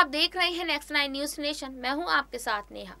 आप देख रहे हैं नेक्स्ट नाइन न्यूज नेशन मैं हूं आपके साथ नेहा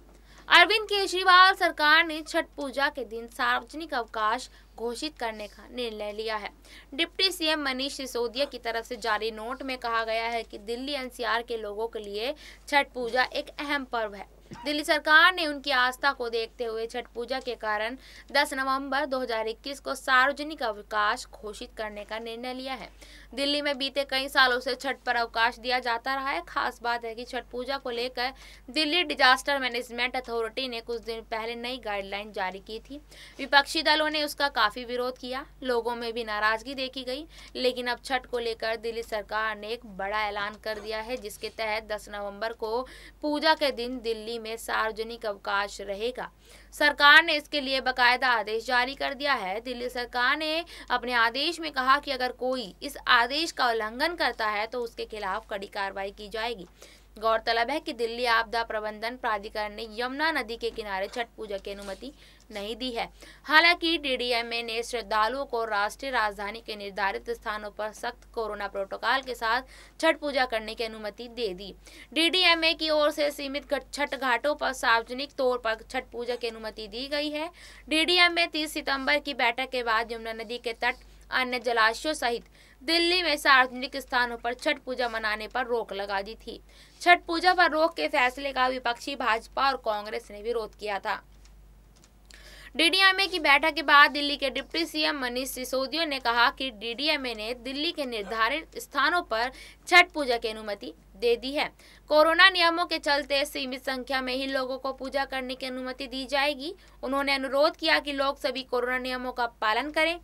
अरविंद केजरीवाल सरकार ने छठ पूजा के दिन सार्वजनिक अवकाश घोषित करने का निर्णय लिया है डिप्टी सीएम मनीष सिसोदिया की तरफ से जारी नोट में कहा गया है कि दिल्ली एनसीआर के लोगों के लिए छठ पूजा एक अहम पर्व है दिल्ली सरकार ने उनकी आस्था को देखते हुए छठ पूजा के कारण 10 नवंबर 2021 को सार्वजनिक अवकाश घोषित करने का निर्णय लिया है दिल्ली में बीते कई सालों से छठ पर अवकाश दिया जाता रहा है खास बात है कि छठ पूजा को लेकर दिल्ली डिजास्टर मैनेजमेंट अथॉरिटी ने कुछ दिन पहले नई गाइडलाइन जारी की थी विपक्षी दलों ने उसका काफी विरोध किया लोगों में भी नाराजगी देखी गई लेकिन अब छठ को लेकर दिल्ली सरकार ने एक बड़ा ऐलान कर दिया है जिसके तहत दस नवम्बर को पूजा के दिन दिल्ली में में सार्वजनिक अवकाश रहेगा सरकार ने इसके लिए बकायदा आदेश जारी कर दिया है दिल्ली सरकार ने अपने आदेश में कहा कि अगर कोई इस आदेश का उल्लंघन करता है तो उसके खिलाफ कड़ी कार्रवाई की जाएगी गौरतलब है कि दिल्ली आपदा प्रबंधन प्राधिकरण ने यमुना नदी के किनारे छठ पूजा की अनुमति नहीं दी है हालांकि डीडीएमए ने श्रद्धालुओं को राष्ट्रीय राजधानी के निर्धारित स्थानों पर सख्त कोरोना प्रोटोकॉल के साथ छठ पूजा करने की अनुमति दे दी डीडीएमए की ओर से सीमित छठ घाटों पर सार्वजनिक तौर पर छठ पूजा की अनुमति दी गई है डीडीएमए 30 सितंबर की बैठक के बाद यमुना नदी के तट अन्य जलाशयों सहित दिल्ली में सार्वजनिक स्थानों पर छठ पूजा मनाने पर रोक लगा दी थी छठ पूजा पर रोक के फैसले का विपक्षी भाजपा और कांग्रेस ने विरोध किया था डीडीएमए की बैठक के बाद दिल्ली के डिप्टी सीएम मनीष सिसोदिया ने कहा कि डीडीएमए ने दिल्ली के निर्धारित स्थानों पर छठ पूजा की अनुमति दे दी है कोरोना नियमों के चलते सीमित संख्या में ही लोगों को पूजा करने की अनुमति दी जाएगी उन्होंने अनुरोध किया कि लोग सभी कोरोना नियमों का पालन करें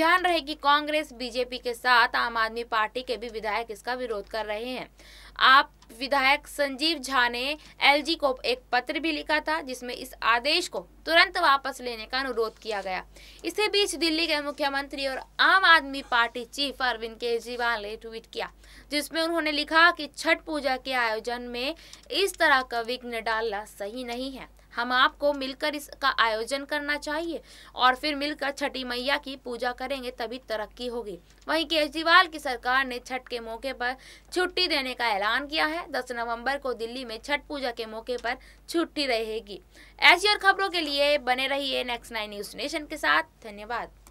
ध्यान रहे कि कांग्रेस बीजेपी के साथ आम आदमी पार्टी के भी विधायक इसका विरोध कर रहे हैं आप विधायक संजीव झा ने एलजी को एक पत्र भी लिखा था जिसमें इस आदेश को तुरंत वापस लेने का अनुरोध किया गया इसी बीच दिल्ली के मुख्यमंत्री और आम आदमी पार्टी चीफ अरविंद केजरीवाल ने ट्वीट किया जिसमें उन्होंने लिखा कि छठ छठ पूजा के आयोजन में इस तरह का विघ्न डालना सही नहीं है हम आपको मिलकर इसका आयोजन करना चाहिए और फिर मिलकर छठी मैया की पूजा करेंगे तभी तरक्की होगी वहीं केजरीवाल की सरकार ने छठ के मौके पर छुट्टी देने का ऐलान किया है 10 नवंबर को दिल्ली में छठ पूजा के मौके पर छुट्टी रहेगी ऐसी और खबरों के लिए बने रहिए नेक्स्ट नाइन न्यूज नेशन के साथ धन्यवाद